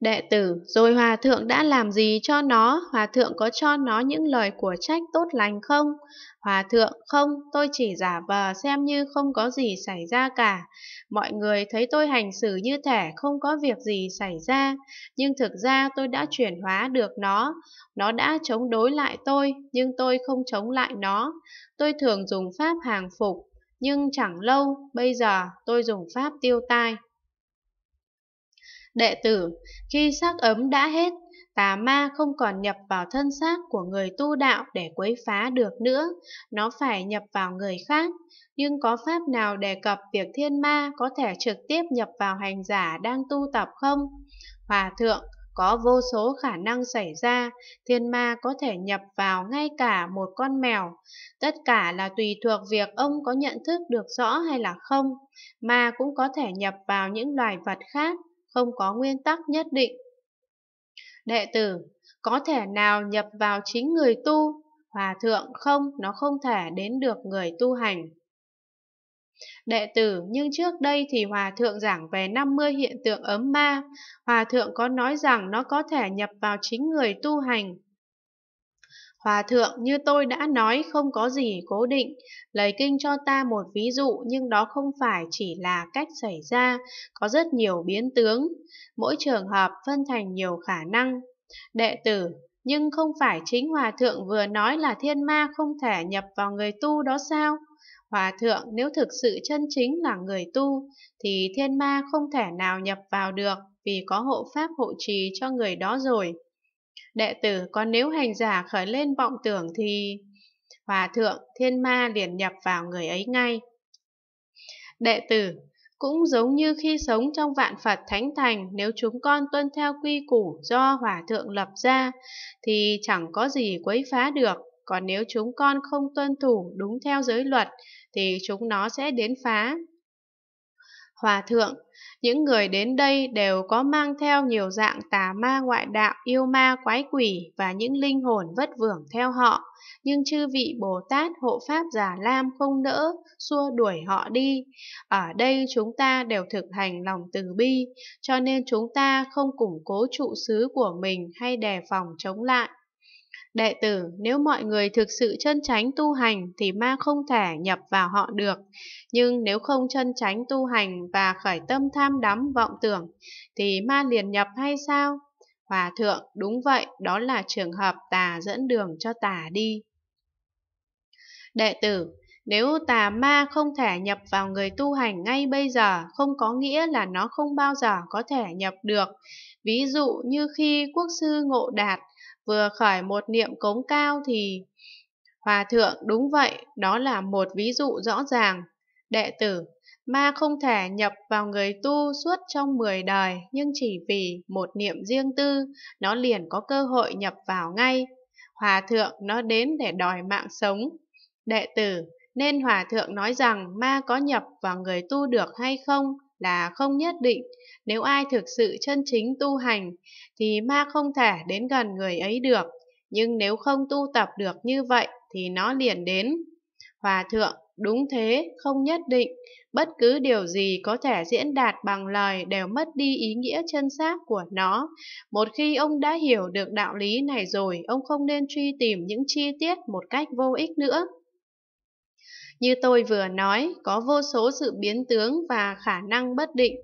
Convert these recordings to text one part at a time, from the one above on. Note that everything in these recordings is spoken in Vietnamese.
Đệ tử, rồi hòa thượng đã làm gì cho nó? Hòa thượng có cho nó những lời của trách tốt lành không? Hòa thượng, không, tôi chỉ giả vờ xem như không có gì xảy ra cả. Mọi người thấy tôi hành xử như thể không có việc gì xảy ra, nhưng thực ra tôi đã chuyển hóa được nó. Nó đã chống đối lại tôi, nhưng tôi không chống lại nó. Tôi thường dùng pháp hàng phục, nhưng chẳng lâu, bây giờ tôi dùng pháp tiêu tai. Đệ tử, khi xác ấm đã hết, tà ma không còn nhập vào thân xác của người tu đạo để quấy phá được nữa, nó phải nhập vào người khác. Nhưng có pháp nào đề cập việc thiên ma có thể trực tiếp nhập vào hành giả đang tu tập không? Hòa thượng, có vô số khả năng xảy ra, thiên ma có thể nhập vào ngay cả một con mèo. Tất cả là tùy thuộc việc ông có nhận thức được rõ hay là không. Ma cũng có thể nhập vào những loài vật khác, không có nguyên tắc nhất định. Đệ tử, có thể nào nhập vào chính người tu, hòa thượng không, nó không thể đến được người tu hành. Đệ tử, nhưng trước đây thì Hòa Thượng giảng về 50 hiện tượng ấm ma. Hòa Thượng có nói rằng nó có thể nhập vào chính người tu hành. Hòa thượng như tôi đã nói không có gì cố định, lấy kinh cho ta một ví dụ nhưng đó không phải chỉ là cách xảy ra, có rất nhiều biến tướng, mỗi trường hợp phân thành nhiều khả năng. Đệ tử, nhưng không phải chính Hòa thượng vừa nói là thiên ma không thể nhập vào người tu đó sao? Hòa thượng nếu thực sự chân chính là người tu thì thiên ma không thể nào nhập vào được vì có hộ pháp hộ trì cho người đó rồi. Đệ tử còn nếu hành giả khởi lên vọng tưởng thì... Hòa thượng, thiên ma liền nhập vào người ấy ngay. Đệ tử, cũng giống như khi sống trong vạn Phật Thánh Thành, nếu chúng con tuân theo quy củ do Hòa Thượng lập ra, thì chẳng có gì quấy phá được. Còn nếu chúng con không tuân thủ đúng theo giới luật, thì chúng nó sẽ đến phá. Hòa thượng, những người đến đây đều có mang theo nhiều dạng tà ma ngoại đạo, yêu ma quái quỷ và những linh hồn vất vưởng theo họ, nhưng chư vị Bồ Tát hộ Pháp Giả Lam không nỡ, xua đuổi họ đi. Ở đây chúng ta đều thực hành lòng từ bi, cho nên chúng ta không củng cố trụ xứ của mình hay đề phòng chống lại. Đệ tử, nếu mọi người thực sự chân tránh tu hành thì ma không thể nhập vào họ được. Nhưng nếu không chân tránh tu hành và khởi tâm tham đắm vọng tưởng thì ma liền nhập hay sao? Hòa thượng, đúng vậy, đó là trường hợp tà dẫn đường cho tà đi. Đệ tử, nếu tà ma không thể nhập vào người tu hành ngay bây giờ, không có nghĩa là nó không bao giờ có thể nhập được. Ví dụ như khi quốc sư Ngộ Đạt vừa khởi một niệm cống cao thì Hòa thượng đúng vậy, đó là một ví dụ rõ ràng. Đệ tử, ma không thể nhập vào người tu suốt trong 10 đời, nhưng chỉ vì một niệm riêng tư, nó liền có cơ hội nhập vào ngay. Hòa thượng nó đến để đòi mạng sống. Đệ tử, nên hòa thượng nói rằng ma có nhập vào người tu được hay không? là không nhất định. Nếu ai thực sự chân chính tu hành thì ma không thể đến gần người ấy được, nhưng nếu không tu tập được như vậy thì nó liền đến. Hòa thượng, đúng thế, không nhất định, bất cứ điều gì có thể diễn đạt bằng lời đều mất đi ý nghĩa chân xác của nó. Một khi ông đã hiểu được đạo lý này rồi, ông không nên truy tìm những chi tiết một cách vô ích nữa. Như tôi vừa nói, có vô số sự biến tướng và khả năng bất định.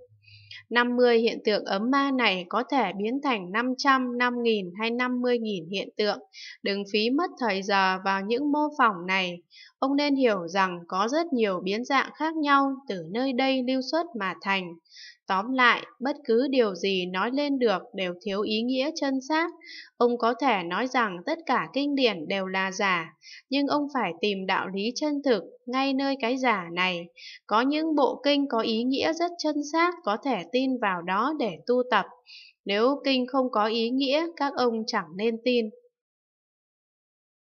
50 hiện tượng ấm ma này có thể biến thành 500, 5.000 hay 50.000 hiện tượng. Đừng phí mất thời giờ vào những mô phỏng này ông nên hiểu rằng có rất nhiều biến dạng khác nhau từ nơi đây lưu xuất mà thành. Tóm lại, bất cứ điều gì nói lên được đều thiếu ý nghĩa chân xác. Ông có thể nói rằng tất cả kinh điển đều là giả, nhưng ông phải tìm đạo lý chân thực ngay nơi cái giả này. Có những bộ kinh có ý nghĩa rất chân xác có thể tin vào đó để tu tập. Nếu kinh không có ý nghĩa, các ông chẳng nên tin.